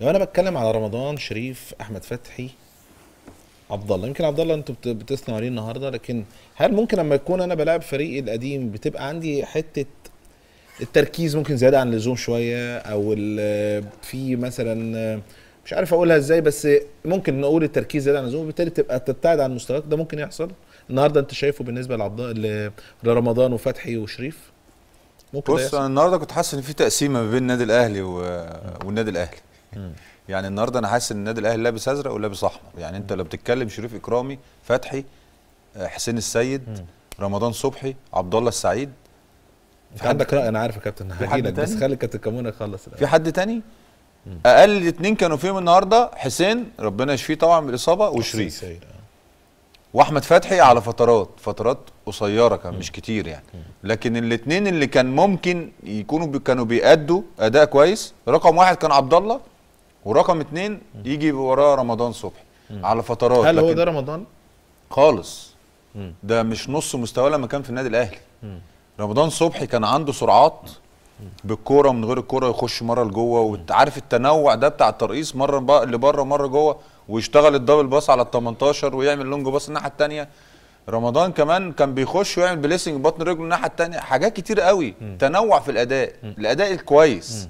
لو انا بتكلم على رمضان شريف احمد فتحي عبد الله يمكن عبد الله انتوا بتصنعوا عليه النهارده لكن هل ممكن لما يكون انا بلاعب فريقي القديم بتبقى عندي حته التركيز ممكن زياده عن اللزوم شويه او في مثلا مش عارف اقولها ازاي بس ممكن نقول التركيز زياده عن اللزوم وبالتالي تبقى تبتعد عن مستواك ده ممكن يحصل النهارده انت شايفه بالنسبه لعبد لرمضان وفتحي وشريف ممكن بص انا النهارده كنت حاسس ان في تقسيمه ما بين النادي الاهلي و... والنادي الاهلي يعني النهارده انا حاسس ان النادي الاهلي لابس ازرق ولابس احمر يعني انت لو بتتكلم شريف اكرامي فتحي آه، حسين السيد رمضان صبحي عبد الله السعيد في عندك راي انا عارف يا كابتن هجيلك بس خلي كابتن كمونه يخلص في حد تاني اقل اثنين كانوا فيهم النهارده حسين ربنا يشفيه طبعا بالاصابه وشريف واحمد فتحي على فترات فترات قصيره كان مش كتير يعني لكن الاثنين اللي كان ممكن يكونوا بي كانوا بيأدوا اداء كويس رقم واحد كان عبد الله ورقم اثنين يجي وراه رمضان صبحي على فترات هل هو ده رمضان خالص ده مش نص مستواه لما كان في النادي الاهلي رمضان صبحي كان عنده سرعات بالكوره من غير الكوره يخش مره لجوه عارف التنوع ده بتاع الترقيص مره اللي بره مره جوه ويشتغل الدبل باص على ال 18 ويعمل لونج باص الناحيه الثانيه رمضان كمان كان بيخش ويعمل بليسنج بطن رجله الناحيه الثانيه حاجات كتير قوي م. تنوع في الاداء م. الاداء الكويس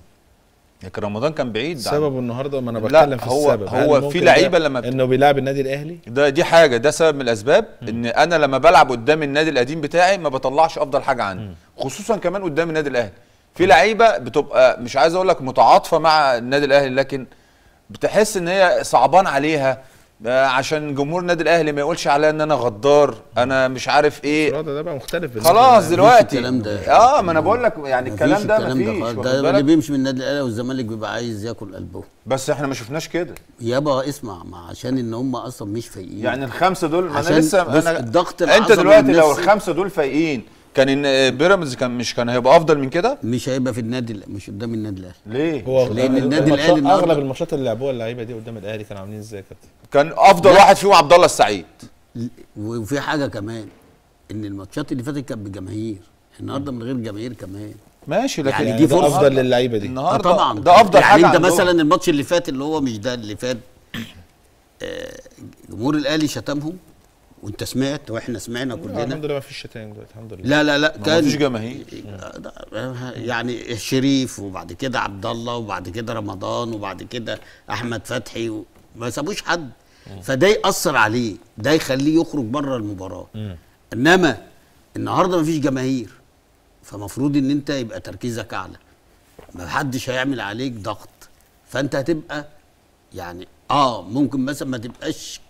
لكن رمضان كان بعيد سببه النهارده ما انا بتكلم في هو السبب هو في لعيبه لما بت... انه بيلعب النادي الاهلي ده دي حاجه ده سبب من الاسباب م. ان انا لما بلعب قدام النادي القديم بتاعي ما بطلعش افضل حاجه عندي م. خصوصا كمان قدام النادي الاهلي في لعيبه بتبقى مش عايز اقول لك متعاطفه مع النادي الاهلي لكن بتحس ان هي صعبان عليها عشان جمهور النادي الاهلي ما يقولش عليا ان انا غدار انا مش عارف ايه ده بقى مختلف خلاص دلوقتي الكلام ده اه ما انا بقول لك يعني الكلام ده الكلام مفيش ده, ده, اللي بيمشي من النادي الاهلي والزمالك بيبقى عايز ياكل قلبه بس احنا ما شفناش كده يابا اسمع ما عشان ان هم اصلا مش فايقين يعني الخمسه دول انا لسه انا الضغط انت دلوقتي لو الخمسه دول فايقين كان آه، بيراميدز كان مش كان هيبقى افضل من كده مش هيبقى في النادي مش قدام النادي الاهلي ليه هو لان النادي الاهلي اغلب الماتشات اللي لعبوها اللعيبه دي قدام الاهلي كانوا عاملين ازاي كابتن كان افضل لا. واحد فيهم عبد الله السعيد وفي حاجه كمان ان الماتشات اللي فاتت كانت بجماهير النهارده من غير جماهير كمان ماشي لكن يعني, يعني دي فرصه افضل للعيبه دي النهارده آه، طبعا ده افضل يعني حاجه انت مثلا الماتش اللي فات اللي هو مش ده اللي فات آه، جمهور الاهلي شتمهم وانت سمعت واحنا سمعنا كلنا الحمد لله ما فيش شتايم دلوقتي الحمد لله لا لا لا كان ما فيش جماهير يعني, يعني شريف وبعد كده عبد الله وبعد كده رمضان وبعد كده احمد فتحي ما سابوش حد فده ياثر عليه ده يخليه يخرج بره المباراه انما النهارده ما فيش جماهير فمفروض ان انت يبقى تركيزك اعلى ما حدش هيعمل عليك ضغط فانت هتبقى يعني اه ممكن مثلا ما تبقاش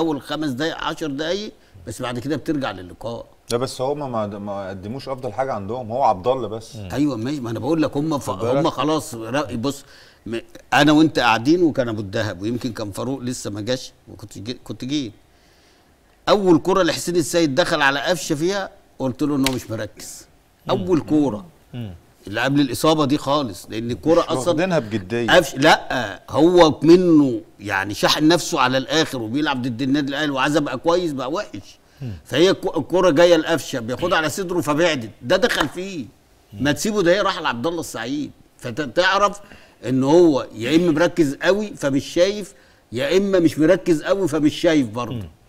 اول خمس دقائق 10 دقائق بس بعد كده بترجع للقاء لا بس هما ما ما قدموش افضل حاجه عندهم هو عبد الله بس ايوه ماشي ما انا بقول لك هما ف... خلاص رأي بص م... انا وانت قاعدين وكان ابو الدهب ويمكن كان فاروق لسه ما جاش وكنت جي... كنت جيت اول كره لحسين السيد دخل على قفشه فيها قلت له ان هو مش مركز اول كوره اللي قبل الاصابه دي خالص لان الكوره اصلا واخدينها بجديه أفش... لا هو منه يعني شحن نفسه على الاخر وبيلعب ضد النادي الاهلي وعايز ابقى كويس بقى وحش فهي الكوره جايه القفشه بياخدها على صدره فبعدت ده دخل فيه ما تسيبه ده راح لعبد الله السعيد فتعرف ان هو يا اما مركز قوي فمش شايف يا اما مش مركز قوي فمش شايف برضه